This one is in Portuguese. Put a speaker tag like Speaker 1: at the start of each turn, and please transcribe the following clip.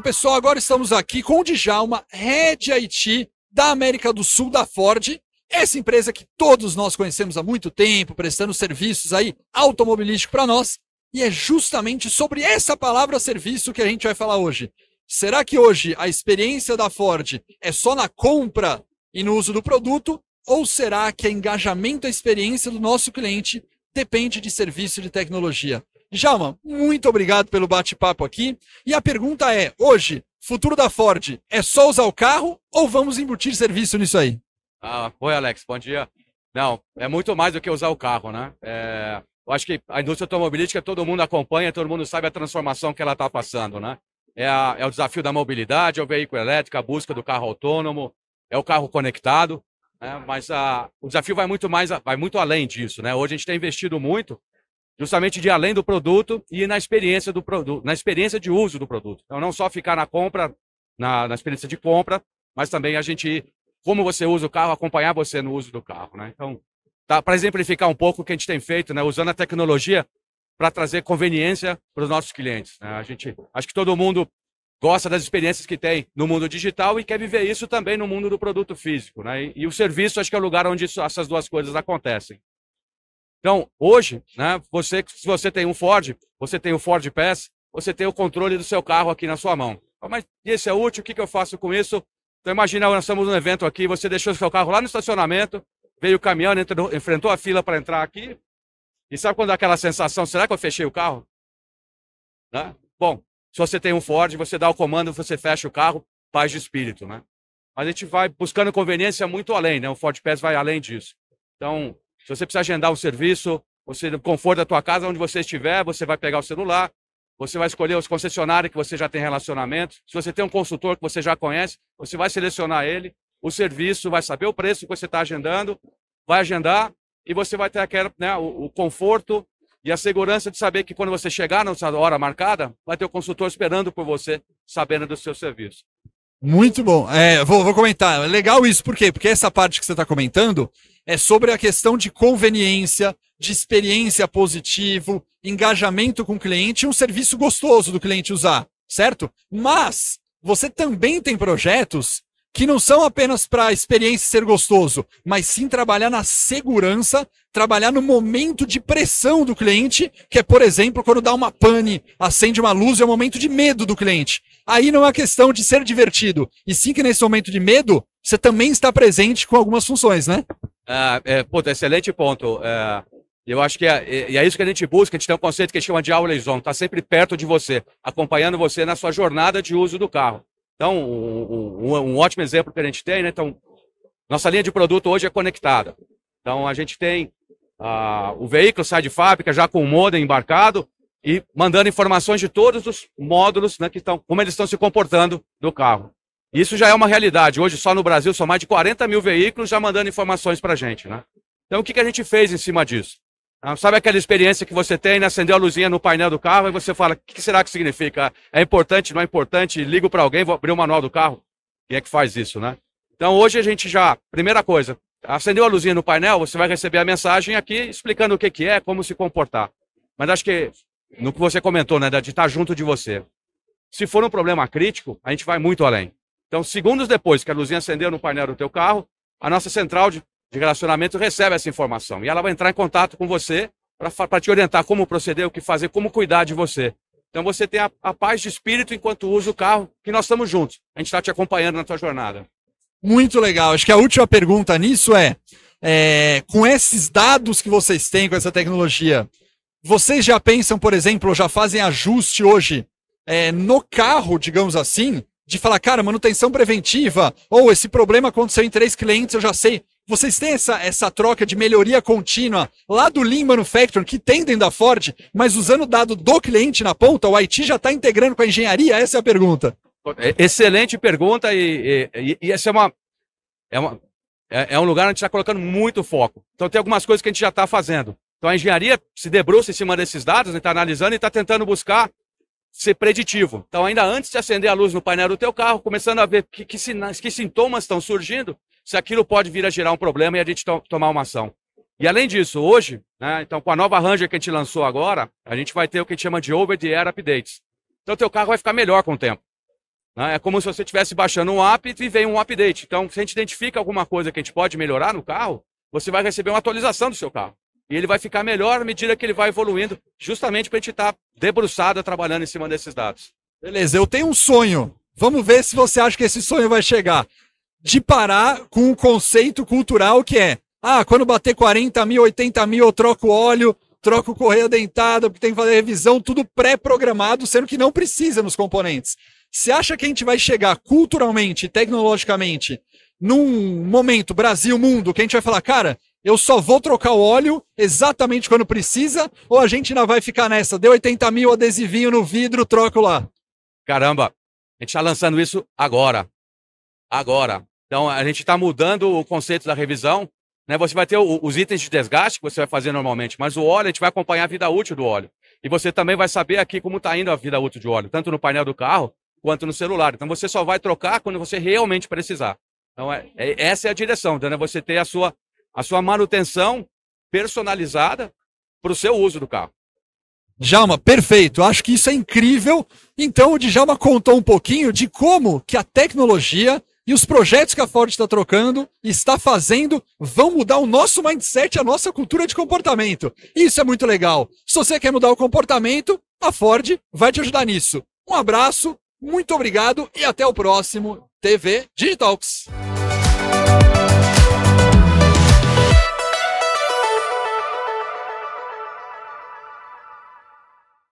Speaker 1: pessoal, agora estamos aqui com o Djalma, Red IT da América do Sul da Ford. Essa empresa que todos nós conhecemos há muito tempo, prestando serviços aí automobilísticos para nós. E é justamente sobre essa palavra serviço que a gente vai falar hoje. Será que hoje a experiência da Ford é só na compra e no uso do produto? Ou será que o engajamento e a experiência do nosso cliente depende de serviço de tecnologia. Djalma, muito obrigado pelo bate-papo aqui. E a pergunta é: hoje, futuro da Ford é só usar o carro ou vamos embutir serviço nisso aí?
Speaker 2: Ah, oi, Alex, bom dia. Não, é muito mais do que usar o carro, né? É, eu acho que a indústria automobilística todo mundo acompanha, todo mundo sabe a transformação que ela está passando, né? É, a, é, o desafio da mobilidade, é o veículo elétrico, a busca do carro autônomo, é o carro conectado. Né? Mas a, o desafio vai muito mais, vai muito além disso, né? Hoje a gente tem investido muito justamente de além do produto e na experiência do produto, na experiência de uso do produto. Então não só ficar na compra, na, na experiência de compra, mas também a gente como você usa o carro, acompanhar você no uso do carro, né? Então, tá, para exemplificar um pouco o que a gente tem feito, né, usando a tecnologia para trazer conveniência para os nossos clientes, né? A gente acho que todo mundo gosta das experiências que tem no mundo digital e quer viver isso também no mundo do produto físico, né? E, e o serviço acho que é o lugar onde isso, essas duas coisas acontecem. Então, hoje, né, você, se você tem um Ford, você tem um Ford Pass, você tem o controle do seu carro aqui na sua mão. Mas esse é útil, o que, que eu faço com isso? Então, imagina, nós estamos num evento aqui, você deixou seu carro lá no estacionamento, veio o caminhão, entrou, enfrentou a fila para entrar aqui. E sabe quando dá aquela sensação, será que eu fechei o carro? Né? Bom, se você tem um Ford, você dá o comando, você fecha o carro, paz de espírito, né? Mas a gente vai buscando conveniência muito além, né? O Ford Pass vai além disso. Então, se você precisar agendar um serviço, você no conforto da tua casa, onde você estiver, você vai pegar o celular, você vai escolher os concessionários que você já tem relacionamento. Se você tem um consultor que você já conhece, você vai selecionar ele, o serviço, vai saber o preço que você está agendando, vai agendar e você vai ter aquela, né, o, o conforto e a segurança de saber que quando você chegar na hora marcada, vai ter o consultor esperando por você, sabendo do seu serviço.
Speaker 1: Muito bom. É, vou, vou comentar. É legal isso, por quê? Porque essa parte que você está comentando é sobre a questão de conveniência, de experiência positivo, engajamento com o cliente e um serviço gostoso do cliente usar, certo? Mas você também tem projetos que não são apenas para a experiência ser gostoso, mas sim trabalhar na segurança, trabalhar no momento de pressão do cliente, que é, por exemplo, quando dá uma pane, acende uma luz, é o um momento de medo do cliente. Aí não é questão de ser divertido, e sim que nesse momento de medo, você também está presente com algumas funções, né?
Speaker 2: Ah, é, puta, excelente ponto. É, eu acho que é, é, é, isso que a gente busca, a gente tem um conceito que a gente chama de always on, está sempre perto de você, acompanhando você na sua jornada de uso do carro. Então, um, um, um ótimo exemplo que a gente tem, né? Então, nossa linha de produto hoje é conectada. Então, a gente tem ah, o veículo sai de fábrica já com o modem embarcado e mandando informações de todos os módulos, né, que estão, como eles estão se comportando no carro. Isso já é uma realidade. Hoje, só no Brasil, são mais de 40 mil veículos já mandando informações para a gente. Né? Então, o que, que a gente fez em cima disso? Ah, sabe aquela experiência que você tem, né? acendeu a luzinha no painel do carro e você fala, o que será que significa? É importante, não é importante? Ligo para alguém, vou abrir o manual do carro. Quem é que faz isso, né? Então hoje a gente já, primeira coisa, acendeu a luzinha no painel, você vai receber a mensagem aqui explicando o que, que é, como se comportar. Mas acho que no que você comentou, né, de estar junto de você. Se for um problema crítico, a gente vai muito além. Então, segundos depois que a luzinha acendeu no painel do teu carro, a nossa central de de relacionamento recebe essa informação e ela vai entrar em contato com você para te orientar como proceder, o que fazer, como cuidar de você. Então você tem a, a paz de espírito enquanto usa o carro, que nós estamos juntos. A gente está te acompanhando na tua jornada.
Speaker 1: Muito legal. Acho que a última pergunta nisso é, é, com esses dados que vocês têm, com essa tecnologia, vocês já pensam, por exemplo, já fazem ajuste hoje é, no carro, digamos assim, de falar, cara, manutenção preventiva, ou esse problema aconteceu em três clientes, eu já sei vocês têm essa, essa troca de melhoria contínua lá do Lean Manufacturing, que tem dentro da Ford, mas usando o dado do cliente na ponta, o IT já está integrando com a engenharia? Essa é a pergunta.
Speaker 2: É, excelente pergunta e, e, e essa é uma, é uma é, é um lugar onde a gente está colocando muito foco. Então tem algumas coisas que a gente já está fazendo. Então a engenharia se debruça em cima desses dados, está analisando e está tentando buscar ser preditivo. Então ainda antes de acender a luz no painel do teu carro, começando a ver que, que, que sintomas estão surgindo se aquilo pode vir a gerar um problema e a gente to tomar uma ação. E além disso, hoje, né, então com a nova Ranger que a gente lançou agora, a gente vai ter o que a gente chama de over-the-air updates. Então, teu carro vai ficar melhor com o tempo. Né? É como se você estivesse baixando um app e vem um update. Então, se a gente identifica alguma coisa que a gente pode melhorar no carro, você vai receber uma atualização do seu carro. E ele vai ficar melhor à medida que ele vai evoluindo, justamente para a gente estar tá debruçada trabalhando em cima desses dados.
Speaker 1: Beleza, eu tenho um sonho. Vamos ver se você acha que esse sonho vai chegar de parar com um conceito cultural que é: ah, quando bater 40 mil, 80 mil, eu troco óleo, troco correia dentada, porque tem que fazer revisão, tudo pré-programado, sendo que não precisa nos componentes. Você acha que a gente vai chegar culturalmente, tecnologicamente, num momento Brasil, mundo, que a gente vai falar, cara, eu só vou trocar o óleo exatamente quando precisa, ou a gente ainda vai ficar nessa, deu 80 mil adesivinho no
Speaker 2: vidro, troco lá? Caramba, a gente está lançando isso agora. Agora. Então, a gente está mudando o conceito da revisão. Né? Você vai ter o, os itens de desgaste que você vai fazer normalmente, mas o óleo, a gente vai acompanhar a vida útil do óleo. E você também vai saber aqui como está indo a vida útil de óleo, tanto no painel do carro quanto no celular. Então, você só vai trocar quando você realmente precisar. Então, é, é essa é a direção, né? você ter a sua, a sua manutenção personalizada para o seu uso do carro.
Speaker 1: Djalma, perfeito. Acho que isso é incrível. Então, o Djalma contou um pouquinho de como que a tecnologia e os projetos que a Ford está trocando e está fazendo vão mudar o nosso mindset, a nossa cultura de comportamento. Isso é muito legal. Se você quer mudar o comportamento, a Ford vai te ajudar nisso. Um abraço, muito obrigado e até o próximo TV Digitalks.